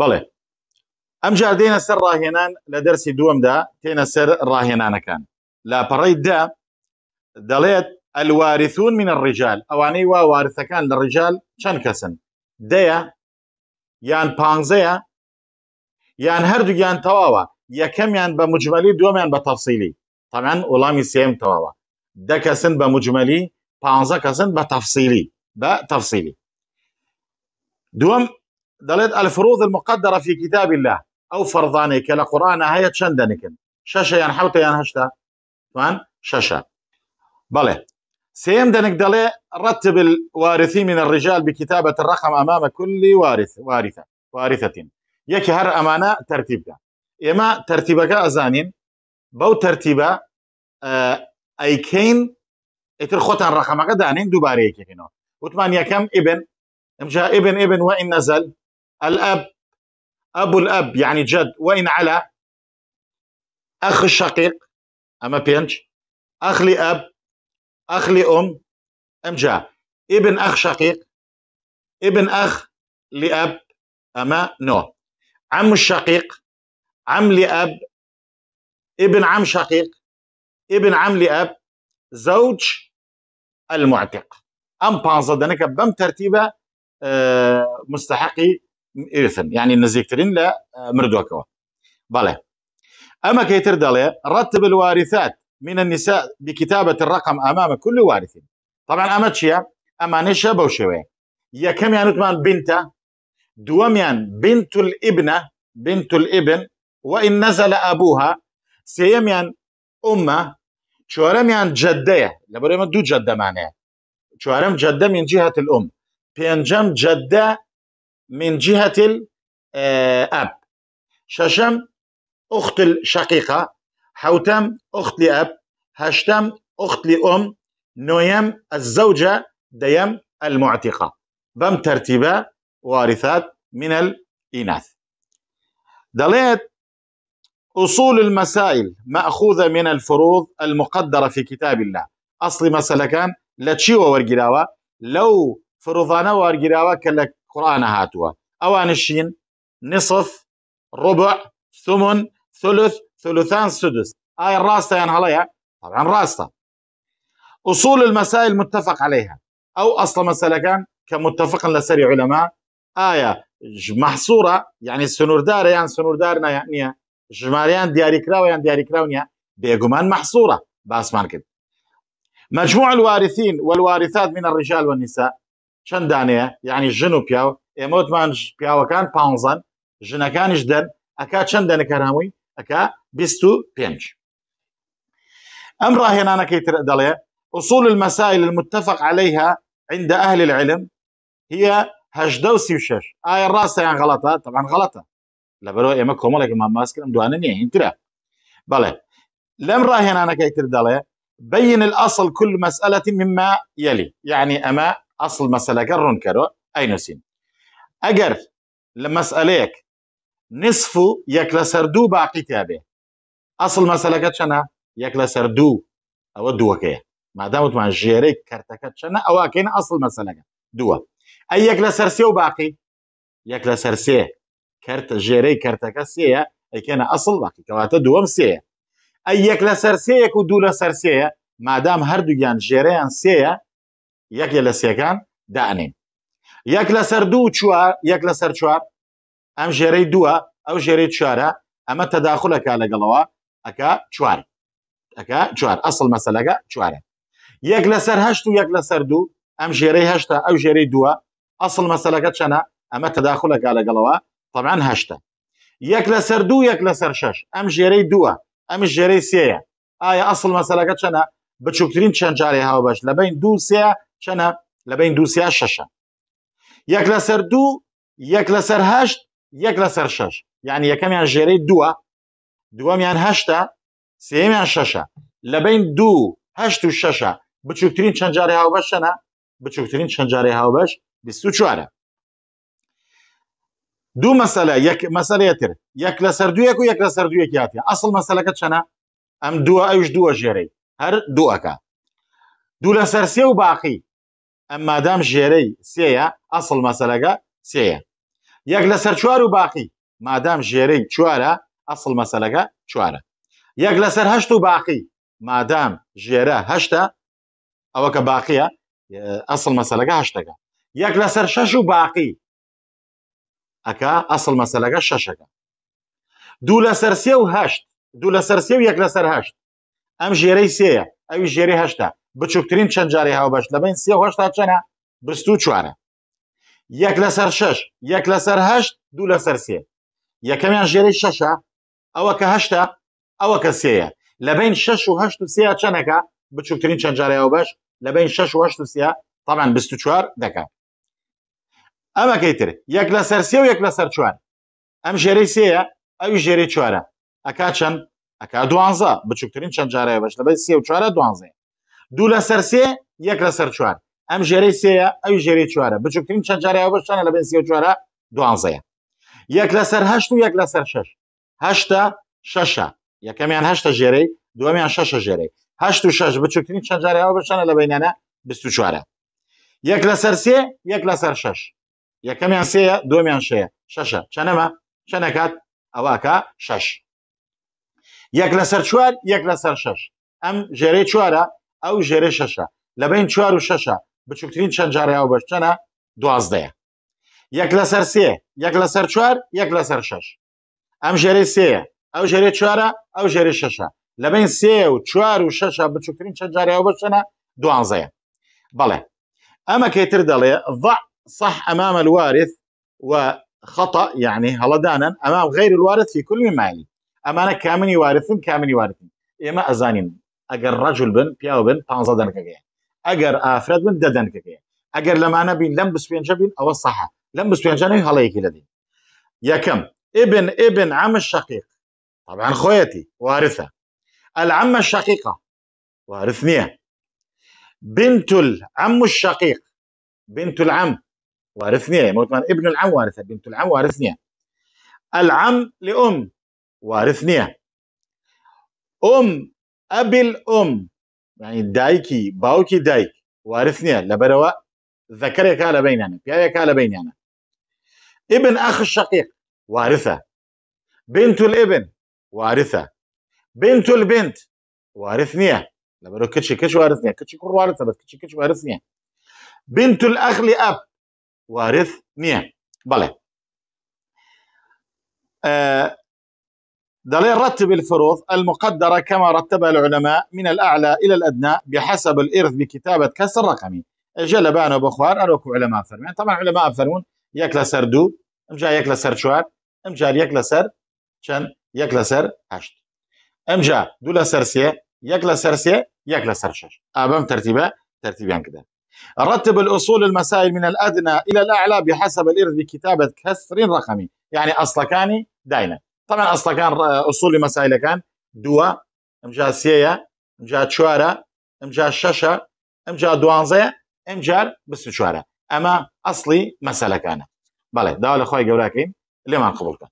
بەڵێ ئەم جار دێنە سەر ڕاهێنان لە دەرسی دووەمدا تێنە سەر ڕاهێنانەکان لاپەڕی دا دەڵێت ئەلوارثون منە ڕیژال ئەوانەی وا وارثەکان لە ڕیژال چەند کەسن دەیە یان پانزەیە یان هەردووگیان تەواوە یەکەمیان بە مجمەلی دومیان بە تەفسیلی تەمان وڵامی سێم تەواوە دەکەسن بە مجمەلی پ کەسن بە تەفسیلی بە تەفسیلی دوم دلت الفروض المقدره في كتاب الله او فرضاني كلا قران هي چندنكن شاشه يعني حوت يعني هشتا فان شاشه بله سيم دنك دلي رتب الوارثين من الرجال بكتابة الرقم أمام كل وارث وارثة وارثة يكي هر أمانة ترتيبك إما ترتيبك أزانين بو ترتيبا آه أي كين اتر خوتان رقمك دانين دوباره يكينو وتمان يكم ابن امجا ابن ابن وإن نزل الأب أبو الأب يعني جد وين على أخ الشقيق أما بينج أخ لأب أخ لأم أم جا ابن أخ شقيق ابن أخ لأب أما نو عم الشقيق عم لأب ابن عم شقيق ابن عم لأب زوج المعتق أم بانزا دانك بم ترتيبة آه، مستحقي إرثن يعني نزيكترين لا آه، مردووەکەەوە بەڵێ أما كيتر دەڵێ رتب الوارثات من النساء بكتابة الرقم أمام كل وارث طبعا أما تشيا أما نشا بوشوي يا كم يعني تمان بنت دوميان يعني بنت الابنة بنت الابن وإن نزل أبوها سيميان يعني أمة يعني جدة لبرم دو جدة معناه شوارم جدة من جهة الأم بينجم جدة من جهة الأب آه، ششم أخت الشقيقة حوتم أخت لأب هشتم أخت لأم نويم الزوجة ديم المعتقة بم ترتيبة وارثات من الإناث دليت أصول المسائل مأخوذة من الفروض المقدرة في كتاب الله أصل مسألة كان لتشيوة وورقراوة لو فرضانا وورقراوة كلك قورآن أوان الشين نصف ربع ثمن ثلث ثلثان سدس ئایا ڕاستە یان هلايا طبعا راستة أصول المسائل متفق عليها أصل مسألة كان كمتفق لسري علماء آية محصورة يعني سنوردار يعني سنوردارنا يعني جماريان دياري كراو يعني دياري كراو يعني، بێگومان محسوورە باسمان کرد مجموع الوارثين والوارثات من الرجال والنساء چەند دانەیە یعنی ژن و پیاوە ئێمەوتمان پیاوەکان پازان ژنەکانیش دەن ئەکا چەند أكا ئەکا 25 أم راهنا أنا كي تردلي أصول المسائل المتفق عليها عند أهل العلم هي هجدة وسيوشش اي الراسة يعني غلطة طبعا غلطة لا برو إما كومالك ما ماسك أم دوانا نيه انترا بلى لم راهنا أنا كي تردلي بين الأصل كل مسألة مما يلي يعني أما ئەسڵ مەسلەکە ڕوون کەەوە ئەینوسین ئەگەر لە مەسئلەیەک نصف و یەک لە سەر دوو باقی تابێ ئەسڵ مەسلەکە چەنە یەک لە سەر دوو ئەوە دووەکەیە مادام وتمان ژێرەی کەرتەکە چەنە ئەوکەینە ئەسڵ مەسلەکە دووە ئە یەک لە سەر سێ و باقی یەک لە سەر سێ کەرتە ژێرەی کەرتەکە سەیە ئەکەنە ئەسڵ باقی کەواتە دووەم سەیە ئە یەک لە سەر سەیەک و دوو لە سەر سەیە مادام هەردووگیان ژێرەیان سەیە یەکێ لە سێکان دانین یەک لەسەر دوو چوار یەک لەسەر چوار ئەم ژێرەی دووە ئەو ژێرەی چوارە ئەمە تەداخلەکە لەگەڵەوە ئەکە چوار ئەەکە چوار ئەسڵ مەسەلەکە چوارە یەک لەسەر هەشت و یەک لەسەر دوو ئەم ژێرەی هەشتا ئەو ژێرەی دووە ئەسڵ مەسەلەکە چەنە ئەمە تەداخلەکە لەگەڵەوە تەمان هەشتە یەک لەسەر دوو یەک لەسەر شش ئەم ژێرەی دووە ئەم ژێرەی سێە ئایا ئەسڵ مەسەلەکە چەنە بچووکترین چەند جارێ هاوبەش لە بین دووسێ چەنە لە بین دووسیا شەشە یەک لەسەر دوو یەک لەسەر هەشت یەک لەسەر شەش یعنی یەکەمیان ژێرەی دووە دووەمیان هەشتە سێمیان شەشە لە بین دوو هەشت و شەشە بچووکترین چەند جارێ هاوبەشەنە بچووکترین چەند جارێ هاوبەش بیست و چوارە دوو مەسەلە یەک مەسەلەتر یەک لەسەر دویەک و یەک لەسەر دویەک یاتی ئەسڵ مەسەلەکە چەنە ئەم دووە ئەوش دووە ژێرەی هەر دووەکە دوو لە سەر سێ و باقی ئەم مادام ژێرەی سێیە ئەسڵ مەسەلەکە سێیە یەک لە سەر چوار و باقی مادام ژێرەی چوارە ئەسڵ مەسەلەکە چوارە یەک لە سەر هەشت و باقی مادام ژێرە هەشتا ئەوە کە باقیە ئەسڵ مەسەلەکە هەشتەکە یەک لە سەر شەش و باقی ئەکە ئەسڵ مەسەلەکە شەشەکە دوو لە سەر سێ و هەشت دوو لە سەر سێ و یەک لە سەر هەشت ئەم ژێرەی سەیە ئەوی ژێری هەشتا بچووکترین چەند جاری هاوبەش لەبین سێهشتا چەنە بست و چوارە یەک لەسەر شش یەک لەسەر هەشت دوو لەسەر سێ یەکەمیان ژێرەی شەشە ئەوە کە هەشتا ئەوە کە سەیە لەبین شش و هەشت و سێ چەنەکە بچووکترین چەند جاری هاوبەش لەبین شش و هەشت و سێ تامان بست و چوار دەکات ئەمەکەیتر یەک لەسەر سێ و یەک لەسەر چوار ئەم ژێرەی سەیە ئەوی ژێرەی چوارە ئەکا چەند ئەک دوانزە بچووکترین چەند جارەیە بەش لەبێت سێ و چوارە دوانزێ دوو لە سەر سێ یەک لە سەر چوار ئەم ژێرەی سەیە ئەو ژێری چوارە بچووکترین چەند جارەیە بەشانە لەبێن سێ و چوارە دوانزەیە یەک لە سەر هەشت و یەک لە سەر شش هەشتا شەشە یەکەمیان هەشتا ژێرەی دومیان شەشە ژێرەی هەشت و شش بچووکترین چەند جارەیە بەشانە لە بینانە بیست و چوارە یەک لە سەر سێ یەک لە سەر شش یەکەمیان سەیە دومیان شەیە شەشە چەنەمە چەنەکات ئەواکە شش یەک لەسەر چوار یەک لەسەر شەش ئەم ژێرەی چوارە ئەو ژێرە شەشە لە بین چوار و شەشە بچووکترین چەند جارەیە و بەشچەنە دوازدەیە یەک لەسەر سێ یەک لەسەر چوار یەک لەسەر شەش ئەم ژێرەی سەیە ئەو ژێرە چوارە ئەو ژێرە شەشە لە بین سێ و چوار و شەشە بچووکترین چەند جارەیە و بەشچەنە دوانزەیە بەڵێ ئەمە کەیتر دەڵێ ضع صح أمام الوارث وخطأ يعني هلدانا أمام غير الوارث في كل معنى ئەمانە کامن واردن کامنی واردن ئێمە ازانين أجر رجل بن بياو بن 15 دەنکەکەیان أجر افراد بن لم بس بين جبين او لەم لم بس بين سەح هلا پێنجانەی هەڵەیەکی يا كم ابن ابن عم الشقيق طبعا خويتي وارثة العم الشقيقة وارثنية بنت العم الشقيق بنت العم وارثنية ابن العم وارثة بنت العم وارثنية العم لأم وارثنيها أم أبي الأم يعني دايكي باوكي دايك وارثنيها لبروا ذكر كالا بيننا بيا كالا بيننا ابن أخ الشقيق وارثة بنت الابن وارثة بنت البنت وارثنيها لبروا كتشي كتش وارثنيها كتشي كور وارثة بس كتشي كتش وارثنيها بنت الأخ لأب وارثنيها بله آه دليل رتب الفروض المقدرة كما رتبها العلماء من الأعلى إلى الأدنى بحسب الإرث بكتابة كسر رقمي بانو بخوار أروكو علماء فرمين طبعا علماء فرمون يكلا سر دو امجا يكلا سر ام امجا يكلا سر شن يكلا سر هشت امجا دو لسر سي يكلا سر سي يكلا سر شش أبام ترتيبة ترتيبين كده رتب الأصول المسائل من الأدنى إلى الأعلى بحسب الإرث بكتابة كسر رقمي يعني أصلا كاني دايما تەنە ئەستەکان ئووسولی مەسایلەکان دووە ئەمجا سێە ئەمجا چوارە ئەمجا شەشە ئەمجا دوانزەیە ئەمجار بست چوارە ئەمە ئەسلی مەسەلەکانە بەڵێ دا لە خۆی گەوراکەین لێمان قوڵکە